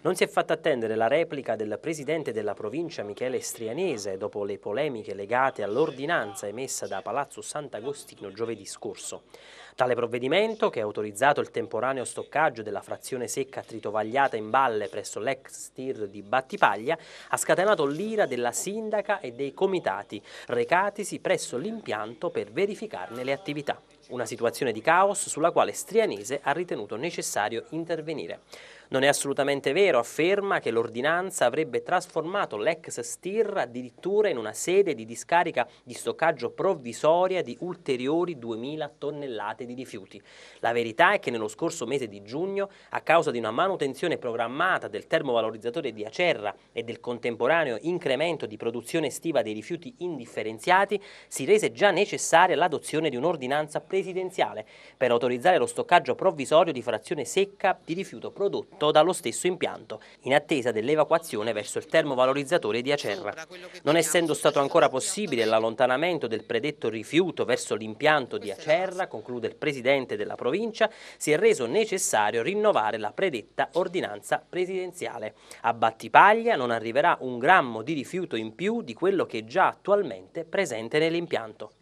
Non si è fatta attendere la replica del presidente della provincia Michele Strianese dopo le polemiche legate all'ordinanza emessa da Palazzo Sant'Agostino giovedì scorso. Tale provvedimento, che ha autorizzato il temporaneo stoccaggio della frazione secca tritovagliata in balle presso l'ex tir di Battipaglia, ha scatenato l'ira della sindaca e dei comitati, recatisi presso l'impianto per verificarne le attività. Una situazione di caos sulla quale Strianese ha ritenuto necessario intervenire. Non è assolutamente assolutamente vero, afferma che l'ordinanza avrebbe trasformato l'ex Stir addirittura in una sede di discarica di stoccaggio provvisoria di ulteriori 2.000 tonnellate di rifiuti. La verità è che nello scorso mese di giugno, a causa di una manutenzione programmata del termovalorizzatore di Acerra e del contemporaneo incremento di produzione estiva dei rifiuti indifferenziati, si rese già necessaria l'adozione di un'ordinanza presidenziale per autorizzare lo stoccaggio provvisorio di frazione secca di rifiuto prodotto dallo stesso impianto, in attesa dell'evacuazione verso il termovalorizzatore di Acerra. Non essendo stato ancora possibile l'allontanamento del predetto rifiuto verso l'impianto di Acerra, conclude il presidente della provincia, si è reso necessario rinnovare la predetta ordinanza presidenziale. A Battipaglia non arriverà un grammo di rifiuto in più di quello che è già attualmente presente nell'impianto.